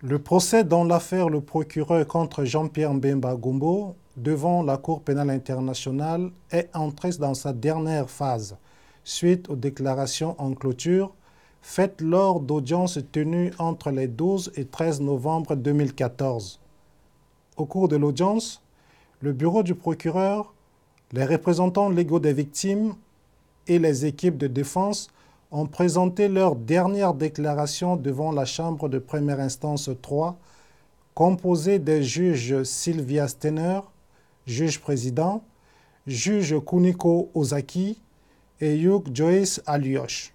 Le procès dans l'affaire le procureur contre Jean-Pierre Mbemba Gombo devant la Cour pénale internationale est entré dans sa dernière phase suite aux déclarations en clôture faites lors d'audiences tenues entre les 12 et 13 novembre 2014. Au cours de l'audience, le bureau du procureur, les représentants légaux des victimes et les équipes de défense ont présenté leur dernière déclaration devant la Chambre de première instance 3, composée des juges Sylvia Stener, juge président, juge Kuniko Ozaki et Hugh Joyce Alyosh.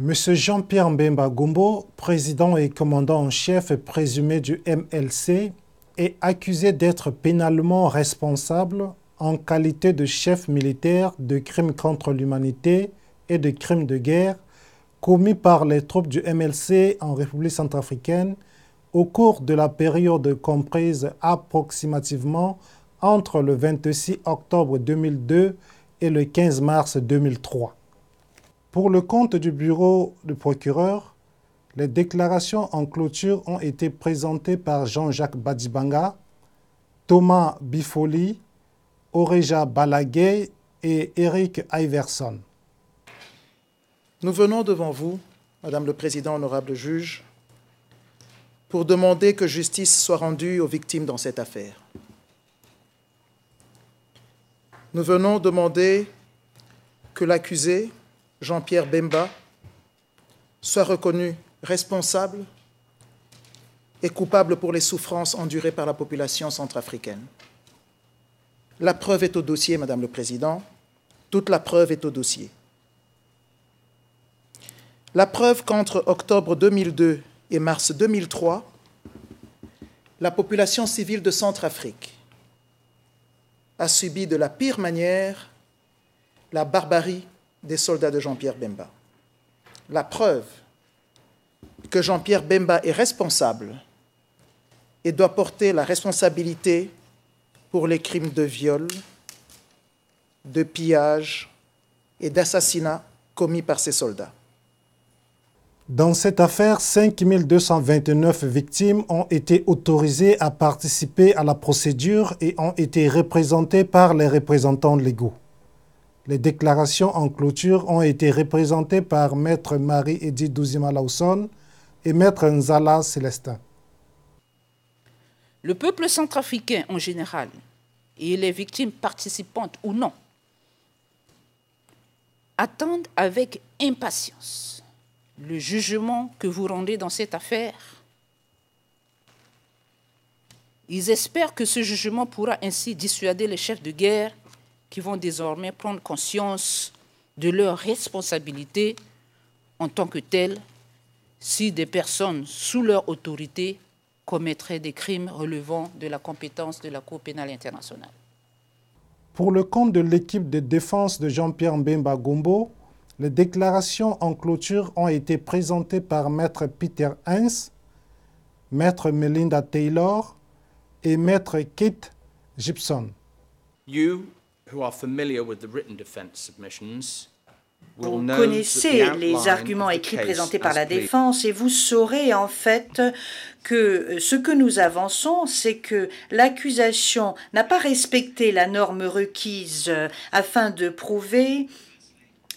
M. Jean-Pierre Mbemba Gombo, président et commandant en chef présumé du MLC, est accusé d'être pénalement responsable en qualité de chef militaire de crimes contre l'humanité et de crimes de guerre commis par les troupes du MLC en République centrafricaine au cours de la période comprise approximativement entre le 26 octobre 2002 et le 15 mars 2003. Pour le compte du bureau du procureur, les déclarations en clôture ont été présentées par Jean-Jacques Badibanga, Thomas Bifoli, Oreja Balaguet et Eric Iverson. Nous venons devant vous, Madame le Président, honorable juge, pour demander que justice soit rendue aux victimes dans cette affaire. Nous venons demander que l'accusé, Jean-Pierre Bemba, soit reconnu responsable et coupable pour les souffrances endurées par la population centrafricaine. La preuve est au dossier, Madame le Président. Toute la preuve est au dossier. La preuve qu'entre octobre 2002 et mars 2003, la population civile de Centrafrique a subi de la pire manière la barbarie des soldats de Jean-Pierre Bemba. La preuve que Jean-Pierre Bemba est responsable et doit porter la responsabilité pour les crimes de viol, de pillage et d'assassinat commis par ses soldats. Dans cette affaire, 5229 victimes ont été autorisées à participer à la procédure et ont été représentées par les représentants légaux. Les déclarations en clôture ont été représentées par Maître Marie-Edith Douzima Lawson et Maître Nzala Célestin. Le peuple centrafricain en général et les victimes participantes ou non attendent avec impatience le jugement que vous rendez dans cette affaire. Ils espèrent que ce jugement pourra ainsi dissuader les chefs de guerre qui vont désormais prendre conscience de leurs responsabilités en tant que telles si des personnes sous leur autorité commettraient des crimes relevant de la compétence de la Cour pénale internationale. Pour le compte de l'équipe de défense de Jean-Pierre Mbemba Gombo, les déclarations en clôture ont été présentées par Maître Peter Heinz, Maître Melinda Taylor et Maître Kit Gibson. You, who are familiar with the written submissions, vous connaissez les arguments écrits présentés par la défense et vous saurez en fait que euh, ce que nous avançons, c'est que l'accusation n'a pas respecté la norme requise euh, afin de prouver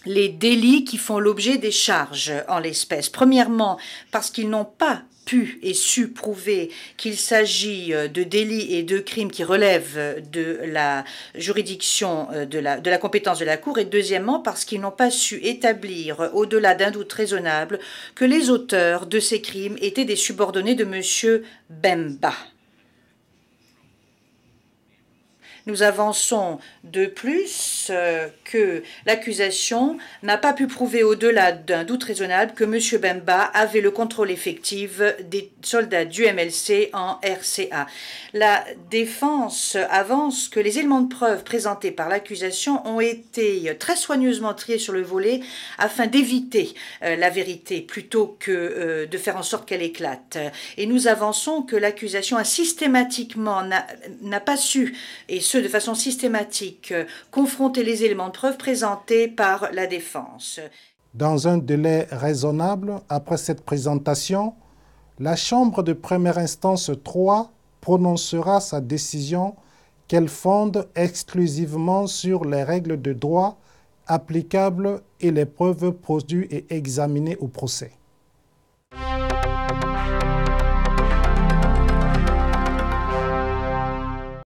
les délits qui font l'objet des charges en l'espèce. Premièrement, parce qu'ils n'ont pas pu et su prouver qu'il s'agit euh, de délits et de crimes qui relèvent de la juridiction euh, de la, compétence de la Cour et deuxièmement parce qu'ils n'ont pas su établir, euh, au-delà d'un doute raisonnable, que les auteurs de ces crimes étaient des subordonnés de M. Bemba. Nous avançons de plus euh, que l'accusation n'a pas pu prouver au-delà d'un doute raisonnable que M. Bemba avait le contrôle effectif des soldats du MLC en RCA. La défense avance que les éléments de preuve présentés par l'accusation ont été très soigneusement triés sur le volet afin d'éviter euh, la vérité plutôt que euh, de faire en sorte qu'elle éclate. Et nous avançons que l'accusation a systématiquement n'a pas su et de façon systématique, euh, confronter les éléments de preuve présentés par la défense. Dans un délai raisonnable, après cette présentation, la Chambre de première instance 3 prononcera sa décision qu'elle fonde exclusivement sur les règles de droit applicables et les preuves produites et examinées au procès.